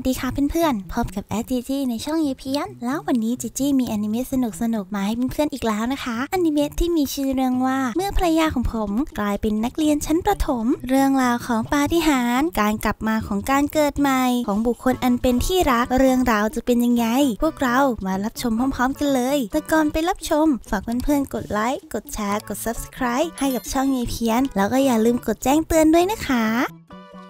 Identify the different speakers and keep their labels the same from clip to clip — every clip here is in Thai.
Speaker 1: วัสดีค่ะเพื่อนๆ พบกับแอดจีจีในช่องยีเพียนแล้ววันนี้จีจีมีอนิเมะสนุกสนุกมาให้เพื่อนๆอีกแล้วนะคะอนิเมะที่มีชื่อเรื่องว่าเมื่อภรรยาของผมกลายเป็นนักเรียนชั้นประถม เรื่องราวของปาฏิหาริย์การกลับมาของการเกิดใหม่ ของบุคคลอันเป็นที่รักเรื่องราวจะเป็นยังไง พวกเรามารับชมพร้อมๆ กันเลย แต่ก่อนไปรับชมฝากเพื่อนๆกดไลค์กดแชร์กด subscribe ให้กับช่องยีเพียนแล้วก็อย่าลืมกดแจ้งเตือนด้วยนะคะ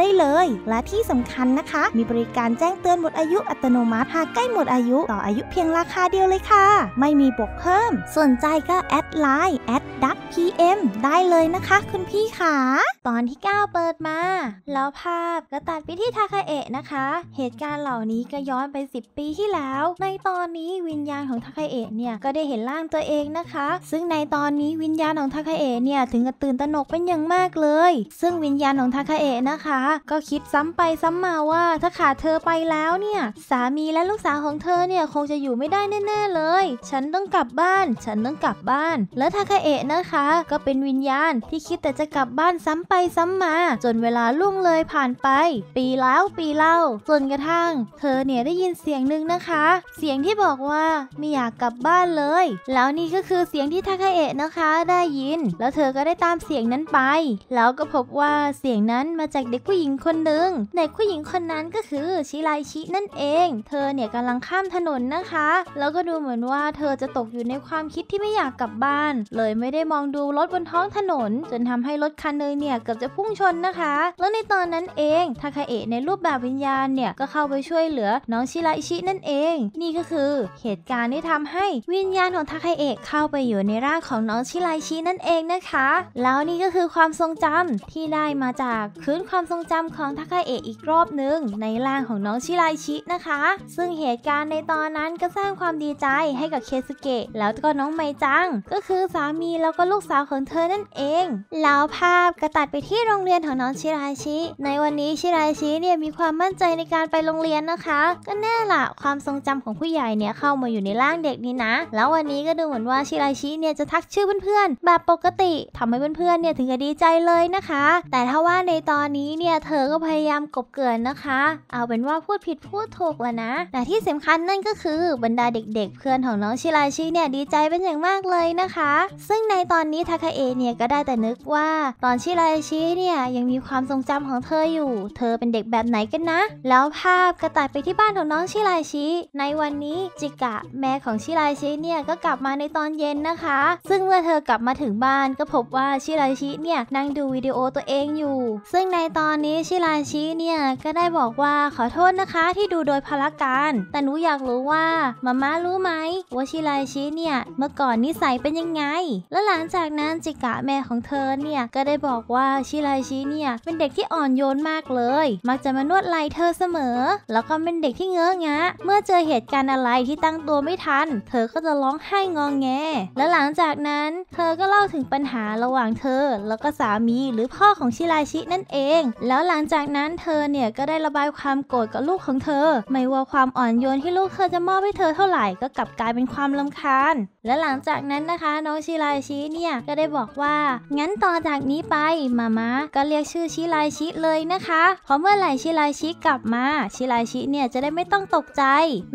Speaker 1: ได้เลย และที่สำคัญนะคะ มีบริการแจ้งเตือนหมดอายุ อัตโนมัติหากใกล้หมดอายุ ต่ออายุเพียงราคาเดียวเลยค่ะ ไม่มีบวกเพิ่มสนใจก็แอดไลน์แอดดักพีเอ็มได้เลยนะคะคุณพี่ขาตอนที่ 9 เปิดมา แล้วภาพก็ตัดไปที่ทาคาเอะนะคะ เหตุการณ์เหล่านี้ก็ย้อนไป 10 ปีที่แล้ว ในตอนนี้วิญญาณของทาคาเอะเนี่ย ก็ได้เห็นร่างตัวเองนะคะ ซึ่งในตอนนี้วิญญาณของทาคาเอะเนี่ยถึงกับตื่นตระหนกเป็นอย่างมากเลย ซึ่งวิญญาณของทาคาเอะนะคะก็คิดซ้ำไปซ้ำมาว่าถ้าขาดเธอไปแล้วเนี่ย สามีและลูกสาวของเธอเนี่ย คงจะอยู่ไม่ได้แน่ ๆเลย ฉันต้องกลับบ้าน ฉันต้องกลับบ้าน แล้วทาคาเอะนะคะ ก็เป็นวิญญาณที่คิดแต่จะกลับบ้านซ้ำไปซ้ำมา จนเวลาล่วงเลยผ่านไป ปีแล้วปีเล่า จนกระทั่ง เธอเนี่ยได้ยินเสียงหนึ่งนะคะ เสียงที่บอกว่าไม่อยากกลับบ้านเลย แล้วนี่ก็คือเสียงที่ทาคาเอะนะคะ ได้ยิน แล้วเธอก็ได้ตามเสียงนั้นไป แล้วก็พบว่าเสียงนั้นมาจากเด็กผู้หญิงคนหนึ่งเด็กผู้หญิงคนนั้นก็คือชิไลชินั่นเอง เธอเนี่ยกำลังข้ามถนนนะคะ แล้วก็ดูเหมือนว่า เธอจะตกอยู่ในความคิดที่ไม่อยากกลับบ้าน เลยไม่ได้มองดูรถบนท้องถนนจนทำให้รถคันนึงเนี่ยเกือบจะพุ่งชนนะคะ แล้วในตอนนั้นเองทาคาเอะในรูปแบบวิญญาณเนี่ยก็เข้าไปช่วยเหลือน้องชิไลชินั่นเอง นี่ก็คือเหตุการณ์ที่ทำให้วิญญาณของทาคาเอะเข้าไปอยู่ในร่างของน้องชิไลชินั่นเองนะคะ แล้วนี่ก็คือความทรงจำที่ได้มาจากคืนความทรงรงจำของทาคาเอะอีกรอบหนึ่ง ในร่างของน้องชิไรชินะคะ ซึ่งเหตุการณ์ในตอนนั้นก็สร้างความดีใจให้กับเคสเกะแล้วก็น้องไมจัง ก็คือสามีแล้วก็ลูกสาวของเธอนั่นเอง แล้วภาพกระตัดไปที่โรงเรียนของน้องชิไรชิในวันนี้ชิไรชิเนี่ยมีความมั่นใจในการไปโรงเรียนนะคะ ก็แน่ละความทรงจำของผู้ใหญ่เนี่ยเข้ามาอยู่ในร่างเด็กนี้นะ แล้ววันนี้ก็ดูเหมือนว่าชิไรชิเนี่ยจะทักชื่อเพื่อนๆแบบปกติทำให้เพื่อนๆเนี่ยถึงจะดีใจเลยนะคะ แต่ถ้าว่าในตอนนี้เนี่ยยเธอก็พยายามกบเกินนะคะ เอาเป็นว่าพูดผิดพูดถูกแล้วนะ แต่ที่สำคัญนั่นก็คือบรรดาเด็ก ๆ เพื่อนของน้องชิราชิเนี่ยดีใจเป็นอย่างมากเลยนะคะ ซึ่งในตอนนี้ทาคาเอเนี่ยก็ได้แต่นึกว่าตอนชิราชิเนี่ยยังมีความทรงจำของเธออยู่ เธอเป็นเด็กแบบไหนกันนะ แล้วภาพกระต่ายไปที่บ้านของน้องชิราชิในวันนี้จิกะแม่ของชิราชิเนี่ยก็กลับมาในตอนเย็นนะคะ ซึ่งเมื่อเธอกลับมาถึงบ้านก็พบว่าชิราชิเนี่ยนั่งดูวิดีโอตัวเองอยู่ ซึ่งในตอนอนนี้ชิราชิเนี่ยก็ได้บอกว่าขอโทษนะคะที่ดูโดยพละการ แต่หนูอยากรู้ว่ามาม่ารู้ไหมว่าชิราชิเนี่ยเมื่อก่อนนิสัยเป็นยังไง และหลังจากนั้นจิกะแม่ของเธอเนี่ยก็ได้บอกว่าชิราชิเนี่ยเป็นเด็กที่อ่อนโยนมากเลย มักจะมานวดไหล่เธอเสมอ แล้วก็เป็นเด็กที่เงื้องะเมื่อเจอเหตุการณ์อะไรที่ตั้งตัวไม่ทัน เธอก็จะร้องไห้งองแง และหลังจากนั้นเธอก็เล่าถึงปัญหาระหว่างเธอแล้วก็สามีหรือพ่อของชิราชินั่นเองแล้วหลังจากนั้นเธอเนี่ยก็ได้ระบายความโกรธกับลูกของเธอ ไม่ว่าความอ่อนโยนที่ลูกเธอจะมอบให้เธอเท่าไหร่ก็กลับกลายเป็นความลำคาญ และหลังจากนั้นนะคะน้องชิรายชิเนี่ยก็ได้บอกว่างั้นต่อจากนี้ไปมามาก็เรียกชื่อชิรายชิเลยนะคะเพราะเมื่อไหร่ชิรายชิกลับมาชิรายชิเนี่ยจะได้ไม่ต้องตกใจ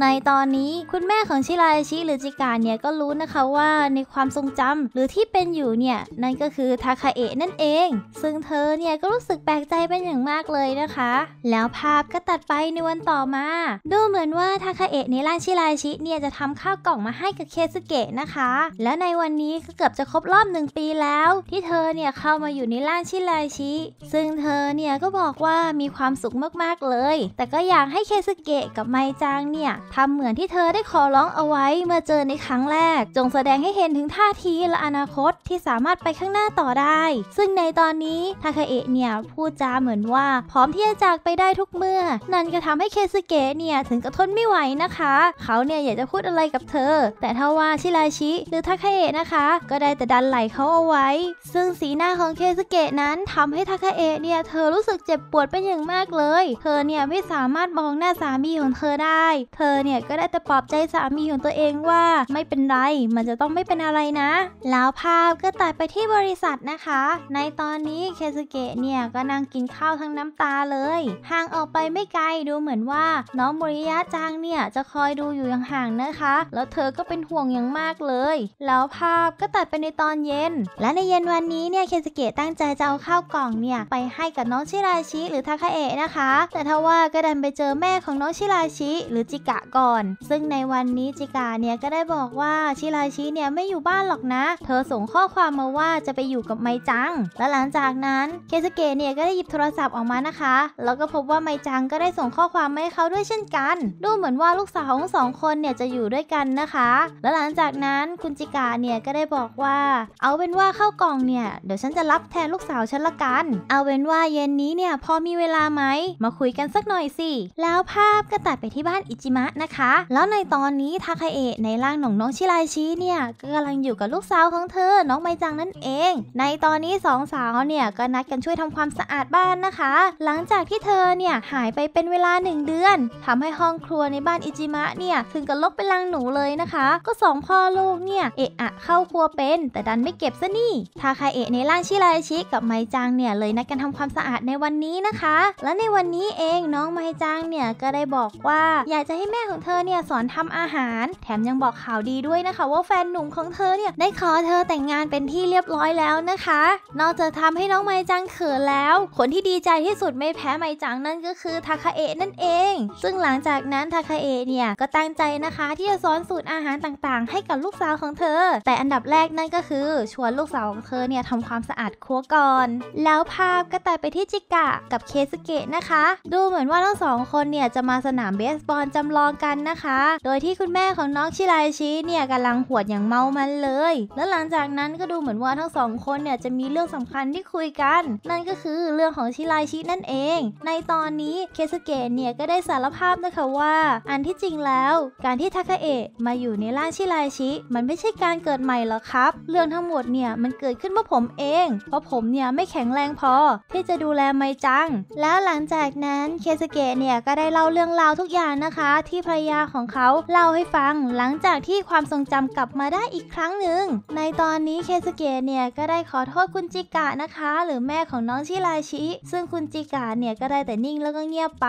Speaker 1: ในตอนนี้คุณแม่ของชิรายชิหรือจิกาเนี่ยก็รู้นะคะว่าในความทรงจำหรือที่เป็นอยู่เนี่ยนั่นก็คือทาคาเอะนั่นเอง ซึ่งเธอเนี่ยก็รู้สึกแปลกใจเป็น็นอย่างมากเลยนะคะ แล้วภาพก็ตัดไปในวันต่อมา ดูเหมือนว่าทาคาเอะนิรานชิราชิเนี่ยจะทำข้าวกล่องมาให้กับเคสเกะนะคะ และในวันนี้ก็เกือบจะครบรอบหนึ่งปีแล้ว ที่เธอเนี่ยเข้ามาอยู่ในร้านชิราชิ ซึ่งเธอเนี่ยก็บอกว่ามีความสุขมาก ๆเลย แต่ก็อยากให้เคสเกะกับไมจังเนี่ยทำเหมือนที่เธอได้ขอร้องเอาไว้เมื่อเจอในครั้งแรก จงแสดงให้เห็นถึงท่าทีและอนาคตที่สามารถไปข้างหน้าต่อได้ ซึ่งในตอนนี้ทาคาเอะเนี่ยพูดจาเหมือนมือนว่า พร้อมที่จะจากไปได้ทุกเมื่อ นั่นก็ทำให้เคสเกะเนี่ยถึงกับทนไม่ไหวนะคะ เขาเนี่ยอยากจะพูดอะไรกับเธอ แต่ถ้าว่า ชิราชิ หรือ ทาคาเอะนะคะ ก็ได้แต่ดันไหลเขาเอาไว้ ซึ่งสีหน้าของเคสเกะนั้นทำให้ทาคาเอะเนี่ยเธอรู้สึกเจ็บปวดเป็นอย่างมากเลย เธอเนี่ยไม่สามารถมองหน้าสามีของเธอได้ เธอเนี่ยก็ได้แต่ปลอบใจสามีของตัวเองว่าไม่เป็นไร มันจะต้องไม่เป็นอะไรนะ แล้วภาพก็ตัดไปที่บริษัทนะคะ ในตอนนี้เคสเกะเนี่ยก็นั่งกินขข้าทั้งน้ำตาเลยห่างออกไปไม่ไกลดูเหมือนว่าน้องมริยะจังเนี่ยจะคอยดูอยู่อย่างห่างนะคะ แล้วเธอก็เป็นห่วงอย่างมากเลย แล้วภาพก็ตัดไปในตอนเย็น และในเย็นวันนี้เนี่ยเคซสเกตตั้งใจจะเอาข้าวกล่องเนี่ยไปให้กับน้องชิราชิหรือทาคาเอะนะคะ แต่ทว่าก็ดันไปเจอแม่ของน้องชิราชิหรือจิกะก่อน ซึ่งในวันนี้จิกะเนี่ยก็ได้บอกว่าชิราชิเนี่ยไม่อยู่บ้านหรอกนะ เธอส่งข้อความมาว่าจะไปอยู่กับไมจัง และหลังจากนั้นเคซสเกะเนี่ยก็ได้หยิบโทรศัพท์ออกมานะคะ แล้วก็พบว่าไมจังก็ได้ส่งข้อความมาให้เขาด้วยเช่นกัน ดูเหมือนว่าลูกสาวของสองคนเนี่ยจะอยู่ด้วยกันนะคะ แล้วหลังจากนั้นคุณจิกาเนี่ยก็ได้บอกว่า เอาเป็นว่าเข้ากล่องเนี่ยเดี๋ยวฉันจะรับแทนลูกสาวฉันละกัน เอาเป็นว่าเย็นนี้เนี่ยพอมีเวลาไหมมาคุยกันสักหน่อยสิ แล้วภาพก็ตัดไปที่บ้านอิจิมะนะคะ แล้วในตอนนี้ทาคาเอะในร่างนองน้องชิรายชิเนี่ยก็กำลังอยู่กับลูกสาวของเธอ น้องไมจังนั่นเอง ในตอนนี้สองสาวเนี่ยก็นัดกันช่วยทำความสะอาดบ้านนนะคะหลังจากที่เธอเนี่ยหายไปเป็นเวลา 1 เดือน ทำให้ห้องครัวในบ้านอิจิมะเนี่ยถึงกับลกเป็นลังหนูเลยนะคะ ก็2พ่อลูกเนี่ยเอะอะเข้าครัวเป็น แต่ดันไม่เก็บซะนี่ทาคาเอะในร่างชิราชิกับไมจังเนี่ยเลยนัดกันทำความสะอาดในวันนี้นะคะ และในวันนี้เองน้องไมจังเนี่ยก็ได้บอกว่า อยากจะให้แม่ของเธอเนี่ยสอนทำอาหารแถมยังบอกข่าวดีด้วยนะคะ ว่าแฟนหนุ่มของเธอเนี่ยได้ขอเธอแต่งงานเป็นที่เรียบร้อยแล้วนะคะ นอกจากทาให้น้องไมจังเขินแล้วคนที่ที่ดีใจที่สุดไม่แพ้ไมจังนั่นก็คือทาคาเอะนั่นเอง ซึ่งหลังจากนั้นทาคาเอะเนี่ย ก็ตั้งใจนะคะที่จะสอนสูตรอาหารต่างๆ ให้กับลูกสาวของเธอ แต่อันดับแรกนั่นก็คือ ชวนลูกสาวของเธอเนี่ยทำความสะอาดครัวก่อน แล้วภาพก็ตัดไปที่จิกะกับเคสเกะนะคะ ดูเหมือนว่าทั้งสองคนเนี่ย จะมาสนามเบสบอลจำลองกันนะคะ โดยที่คุณแม่ของน้องชิรายชิเนี่ยกำลังหวดอย่างเมามันเลย แล้วหลังจากนั้นก็ดูเหมือนว่าทั้งสองคนเนี่ยจะมีเรื่องสำคัญที่คุยกัน นั่นก็คือเรื่องของชิรายชินั่นเอง ในตอนนี้เคสเกะเนี่ยก็ได้สารภาพนะคะว่า อันที่จริงแล้ว การที่ทาคาเอะมาอยู่ในร่างชิรายชิ มันไม่ใช่การเกิดใหม่หรอกครับ เรื่องทั้งหมดเนี่ย มันเกิดขึ้นเมื่อผมเอง เพราะผมเนี่ยไม่แข็งแรงพอที่จะดูแลไมจัง แล้วหลังจากนั้นเคสเกะเนี่ย ก็ได้เล่าเรื่องราวทุกอย่างนะคะที่ภรรยาของเขาเล่าให้ฟังหลังจากที่ความทรงจำกลับมาได้อีกครั้งหนึ่งในตอนนี้เคสเกะเนี่ยก็ได้ขอโทษคุณจิกะนะคะ หรือแม่ของน้องชิราชิซึ่งคุณจิกาเนี่ยก็ได้แต่นิ่งแล้วก็เงียบไป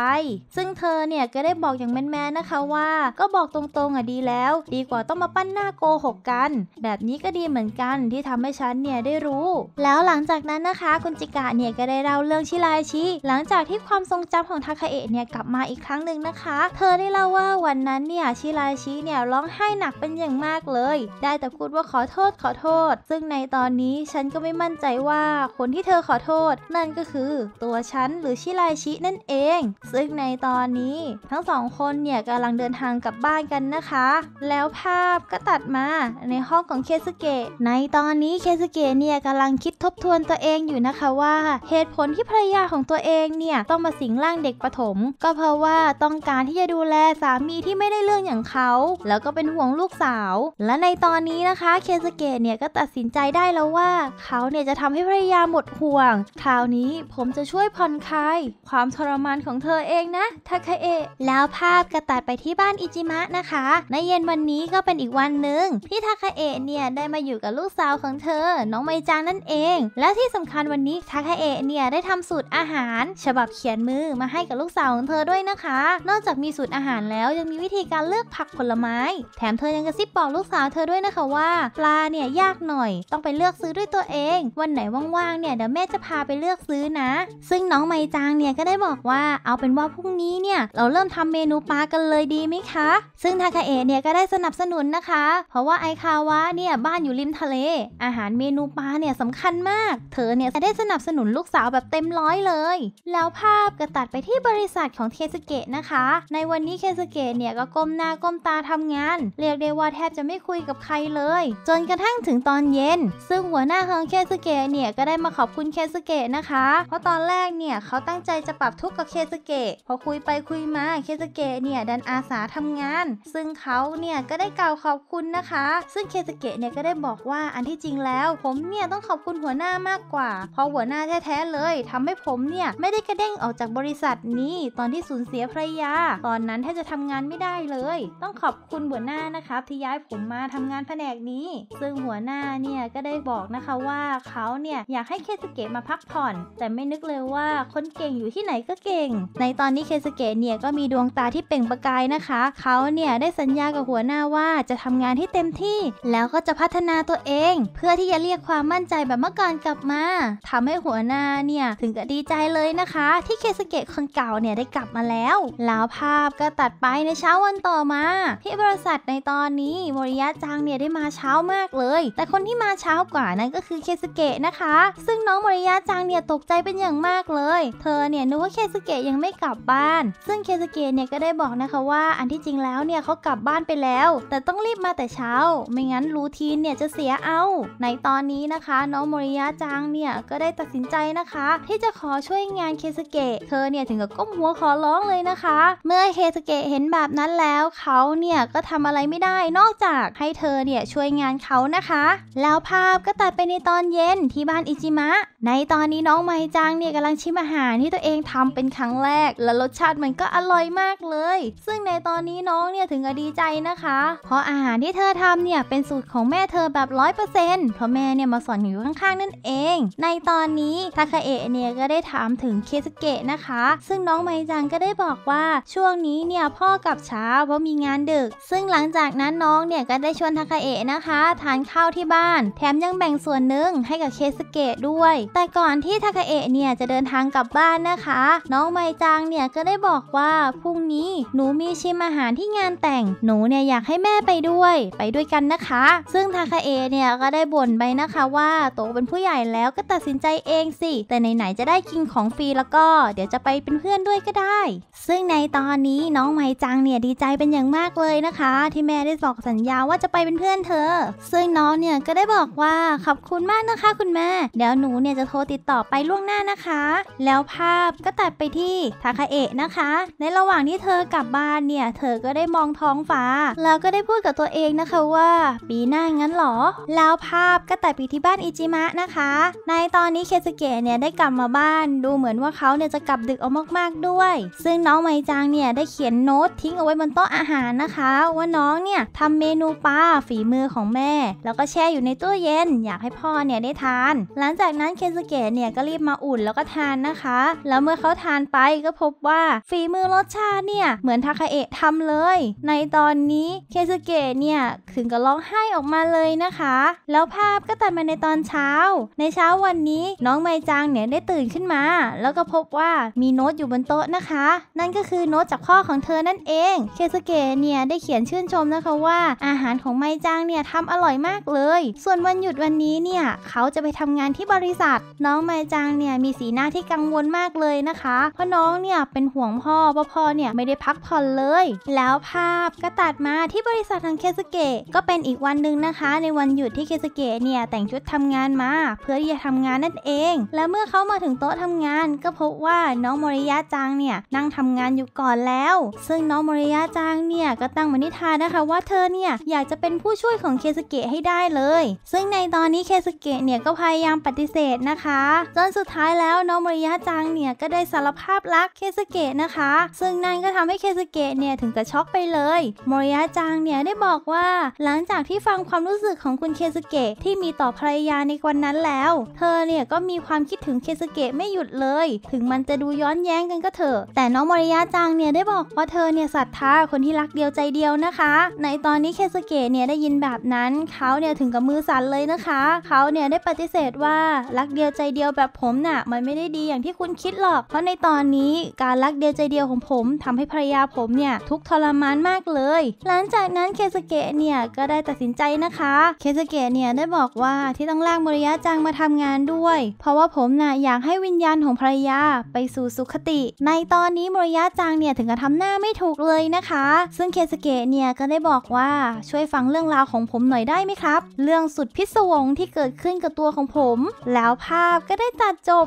Speaker 1: ซึ่งเธอเนี่ยก็ได้บอกอย่างแมนๆนะคะว่า ก็บอกตรงๆอ่ะดีแล้ว ดีกว่าต้องมาปั้นหน้าโกหกกัน แบบนี้ก็ดีเหมือนกัน ที่ทำให้ฉันเนี่ยได้รู้ แล้วหลังจากนั้นนะคะ คุณจิกาเนี่ยก็ได้เล่าเรื่องชิรายชิหลังจากที่ความทรงจำของทาคาเอะเนี่ยกลับมาอีกครั้งหนึ่งนะคะ เธอได้เล่าว่าวันนั้นเนี่ยชิรายชิเนี่ยร้องไห้หนักเป็นอย่างมากเลย ได้แต่พูดว่าขอโทษขอโทษ ซึ่งในตอนนี้ฉันก็ไม่มั่นใจว่าคนที่เธอขอโทษ นั่นก็คือตัวฉัน หรือชิรายชินั่นเอง ซึ่งในตอนนี้ทั้งสองคนเนี่ยกำลังเดินทางกลับบ้านกันนะคะ แล้วภาพก็ตัดมาในห้องของเคสเกะในตอนนี้เคสเกะเนี่ยกำลังคิดทบทวนตัวเองอยู่นะคะว่า เหตุผลที่ภรรยาของตัวเองเนี่ยต้องมาสิงร่างเด็กปฐมก็เพราะว่าต้องการที่จะดูแลสามีที่ไม่ได้เรื่องอย่างเขาแล้วก็เป็นห่วงลูกสาว และในตอนนี้นะคะเคสเกะเนี่ยก็ตัดสินใจได้แล้วว่าเขาเนี่ยจะทำให้ภรรยาหมดห่วงคราวนี้ผมจะช่วยผ่อนคลายความทรมานของเธอเองนะทาคาเอะแล้วภาพกระตัดไปที่บ้านอิจิมะนะคะ ในเย็นวันนี้ก็เป็นอีกวันหนึ่งที่ทาคาเอะเนี่ยได้มาอยู่กับลูกสาวของเธอ น้องไมจังนั่นเอง และที่สำคัญวันนี้ทาคาเอะเนี่ยได้ทำสูตรอาหาร ฉบับเขียนมือมาให้กับลูกสาวของเธอด้วยนะคะ นอกจากมีสูตรอาหารแล้วยังมีวิธีการเลือกผักผลไม้ แถมเธอยังกระซิบบอกลูกสาวเธอด้วยนะคะว่า ปลาเนี่ยยากหน่อยต้องไปเลือกซื้อด้วยตัวเอง วันไหนว่างๆเนี่ยเดี๋ยวแม่จะพาไปเลือกซื้อนะซึ่งน้องไมจางเนี่ยก็ได้บอกว่าเอาเป็นว่าพรุ่งนี้เนี่ยเราเริ่มทำเมนูปลากันเลยดีไหมคะ ซึ่งทาคาเอะเนี่ยก็ได้สนับสนุนนะคะ เพราะว่าไอคาวะเนี่ยบ้านอยู่ริมทะเล อาหารเมนูปลาเนี่ยสำคัญมาก เธอเนี่ยได้สนับสนุนลูกสาวแบบเต็มร้อยเลย แล้วภาพก็ตัดไปที่บริษัทของเคสเกะนะคะ ในวันนี้เคสเกะเนี่ยก็ก้มหน้าก้มตาทำงานเรียกได้ว่าแทบจะไม่คุยกับใครเลย จนกระทั่งถึงตอนเย็น ซึ่งหัวหน้าของเคสเกะเนี่ยก็ได้มาขอบคุณเคสเกะนะคะ เพราะตอนอนแรกเนี่ยเขาตั้งใจจะปรับทุกข์กับเคสเกะพอคุยไปคุยมาเคสเกะเนี่ยดันอาสาทำงาน ซึ่งเขาเนี่ยก็ได้กล่าวขอบคุณนะคะ ซึ่งเคสเกะเนี่ยก็ได้บอกว่าอันที่จริงแล้ว ผมเนี่ยต้องขอบคุณหัวหน้ามากกว่า เพราะหัวหน้าแท้ๆเลย ทำให้ผมเนี่ยไม่ได้กระเด้งออกจากบริษัทนี้ ตอนที่สูญเสียภรรยา ตอนนั้นแทบจะทำงานไม่ได้เลย ต้องขอบคุณหัวหน้านะคะที่ย้ายผมมาทำงานแผนกนี้ ซึ่งหัวหน้าเนี่ยก็ได้บอกนะคะว่าเขาเนี่ยอยากให้เคสเกะมาพักผ่อน แต่ไม่นึกเลยว่าคนเก่งอยู่ที่ไหนก็เก่ง ในตอนนี้เคสเกะเนี่ยก็มีดวงตาที่เปล่งประกายนะคะ เขาเนี่ยได้สัญญากับหัวหน้าว่าจะทำงานให้เต็มที่ แล้วก็จะพัฒนาตัวเอง เพื่อที่จะเรียกความมั่นใจแบบเมื่อก่อนกลับมา ทำให้หัวหน้าเนี่ยถึงกับดีใจเลยนะคะ ที่เคสเกะคนเก่าเนี่ยได้กลับมาแล้วแล้วภาพก็ตัดไปในเช้าวันต่อมา ที่บริษัทในตอนนี้มริยะจังเนี่ยได้มาเช้ามากเลย แต่คนที่มาเช้ากว่านั้นก็คือเคสเกะนะคะ ซึ่งน้องมริยะจังเนี่ยตกใจเป็นอย่างมากเลย เธอเนี่ยนึกว่าเคสเกะยังไม่กลับบ้าน ซึ่งเคสเกะเนี่ยก็ได้บอกนะคะว่าอันที่จริงแล้วเนี่ยเขากลับบ้านไปแล้ว แต่ต้องรีบมาแต่เช้า ไม่งั้น รูทีนเนี่ยจะเสียเอา ในตอนนี้นะคะน้องโมริยะจังเนี่ยก็ได้ตัดสินใจนะคะ ที่จะขอช่วยงานเคสเกะเธอเนี่ยถึงกับก้มหัวขอร้องเลยนะคะ เมื่อเคสเกะเห็นแบบนั้นแล้วเขาเนี่ยก็ทำอะไรไม่ได้นอกจากให้เธอเนี่ยช่วยงานเขานะคะ แล้วภาพก็ตัดไปในตอนเย็นที่บ้านอิจิมะ ในตอนนี้น้องไมจังงเนี่ยกำลังชิมอาหารที่ตัวเองทำเป็นครั้งแรก และรสชาติมันก็อร่อยมากเลย ซึ่งในตอนนี้น้องเนี่ยถึงกับดีใจนะคะ เพราะอาหารที่เธอทำเนี่ย เป็นสูตรของแม่เธอแบบร้อยเปอร์เซนต์เพราะแม่เนี่ยมาสอนอยู่ข้างๆนั่นเอง ในตอนนี้ทาคาเอะเนี่ย ก็ได้ถามถึงเคสเกะนะคะ ซึ่งน้องไมจังก็ได้บอกว่าช่วงนี้เนี่ย พ่อกับช้าเพราะมีงานดึก ซึ่งหลังจากนั้นน้องเนี่ยก็ได้ชวนทาคาเอะนะคะทานข้าวที่บ้าน แถมยังแบ่งส่วนหนึ่งให้กับเคสเกะด้วย แต่ก่อนที่ทาคาเอะเนี่ยี่ยจะเดินทางกลับบ้านนะคะ น้องไมจางเนี่ยก็ได้บอกว่า พรุ่งนี้หนูมีชิมอาหารที่งานแต่ง หนูเนี่ยอยากให้แม่ไปด้วยไปด้วยกันนะคะ ซึ่งทาคาเอเนี่ยก็ได้บ่นไปนะคะ ว่าโตเป็นผู้ใหญ่แล้วก็ตัดสินใจเองสิ แต่ไหนๆจะได้กินของฟรีแล้วก็ เดี๋ยวจะไปเป็นเพื่อนด้วยก็ได้ ซึ่งในตอนนี้น้องไมจางเนี่ยดีใจเป็นอย่างมากเลยนะคะ ที่แม่ได้บอกสัญญาว่าจะไปเป็นเพื่อนเธอ ซึ่งน้องเนี่ยก็ได้บอกว่าขอบคุณมากนะคะคุณแม่เดี๋ยวหนูเนี่ยจะโทรติดต่อไปล่วงหน้านะนะคะแล้วภาพก็ตัดไปที่ทาคาเอะนะคะ ในระหว่างที่เธอกลับบ้านเนี่ยเธอก็ได้มองท้องฟ้าแล้วก็ได้พูดกับตัวเองนะคะว่า ปีหน้างั้นหรอ แล้วภาพก็ตัดไปที่บ้านอิจิมะนะคะ ในตอนนี้เคสเกะเนี่ยได้กลับมาบ้าน ดูเหมือนว่าเขาเนี่ยจะกลับดึกออกมากๆด้วย ซึ่งน้องไมจังเนี่ยได้เขียนโน้ตทิ้งเอาไว้บนโต๊ะอาหารนะคะ ว่าน้องเนี่ยทำเมนูปลาฝีมือของแม่ แล้วก็แช่อยู่ในตู้เย็นอยากให้พ่อเนี่ยได้ทาน หลังจากนั้นเคสเกะเนี่ยก็รีบมาอุ่นแล้วก็ทานนะคะ แล้วเมื่อเขาทานไปก็พบว่าฝีมือรสชาติเนี่ยเหมือนทาคาเอะทำเลย ในตอนนี้เคซเกะเนี่ยถึงกับร้องไห้ออกมาเลยนะคะ แล้วภาพก็ตัดมาในตอนเช้า ในเช้าวันนี้น้องไมจังเนี่ยได้ตื่นขึ้นมา แล้วก็พบว่ามีโน้ตอยู่บนโต๊ะนะคะ นั่นก็คือโน้ตจากพ่อของเธอนั่นเอง เคซเกะเนี่ยได้เขียนชื่นชมนะคะว่าอาหารของไมจังเนี่ยทำอร่อยมากเลย ส่วนวันหยุดวันนี้เนี่ยเขาจะไปทำงานที่บริษัท น้องไมจังเนี่ยมีสีหน้าที่กังวลมากเลยนะคะ เพราะน้องเนี่ยเป็นห่วงพ่อเพราะพ่อเนี่ยไม่ได้พักผ่อนเลย แล้วภาพก็ตัดมาที่บริษัททางเคสเกะก็เป็นอีกวันหนึ่งนะคะ ในวันหยุดที่เคสเกะเนี่ยแต่งชุดทำงานมา เพื่อที่จะทำงานนั่นเอง และเมื่อเขามาถึงโต๊ะทำงานก็พบว่าน้องมริยะจังเนี่ยนั่งทำงานอยู่ก่อนแล้ว ซึ่งน้องมริยะจังเนี่ยก็ตั้งมณิธานนะคะ ว่าเธอเนี่ยอยากจะเป็นผู้ช่วยของเคสเกะให้ได้เลย ซึ่งในตอนนี้เคสเกะเนี่ยก็พยายามปฏิเสธนะคะจนสุดท้ายแล้วน้องมริยะจังเนี่ยก็ได้สารภาพรักเคสเกะนะคะ ซึ่งนั่นก็ทำให้เคสเกะเนี่ยถึงกับช็อกไปเลย มริยะจังเนี่ยได้บอกว่าหลังจากที่ฟังความรู้สึกของคุณเคสเกะที่มีต่อภรรยาในวันนั้นแล้ว เธอเนี่ยก็มีความคิดถึงเคสเกะไม่หยุดเลย ถึงมันจะดูย้อนแย้งกันก็เถอะ แต่น้องมริยะจังเนี่ยได้บอกว่าเธอเนี่ยศรัทธาคนที่รักเดียวใจเดียวนะคะ ในตอนนี้เคสเกะเนี่ยได้ยินแบบนั้นเขาเนี่ยถึงกับมือสั่นเลยนะคะเขาเนี่ยได้ปฏิเสธว่ารักเดียวใจเดียวแบบผมน่ะมันไม่ได้ดีอย่างที่คุณคิดหรอก เพราะในตอนนี้การรักเดียวใจเดียวของผมทำให้ภรรยาผมเนี่ย ทุกทรมานมากเลย หลังจากนั้นเคสเกะเนี่ย ก็ได้ตัดสินใจนะคะ เคสเกะเนี่ยได้บอกว่าที่ต้องลากมริยะจังมาทำงานด้วย เพราะว่าผมนะ่ะอยากให้วิญญาณของภรรยา ไปสู่สุขติ ในตอนนี้มริยะจังเนี่ย ถึงกับทำหน้าไม่ถูกเลยนะคะ ซึ่งเคสเกะเนี่ยก็ได้บอกว่าช่วยฟังเรื่องราวของผมหน่อยได้ไหมครับ เรื่องสุดพิศวงที่เกิดขึ้นกับตัวของผม แล้วภาพก็ได้ตัดจบ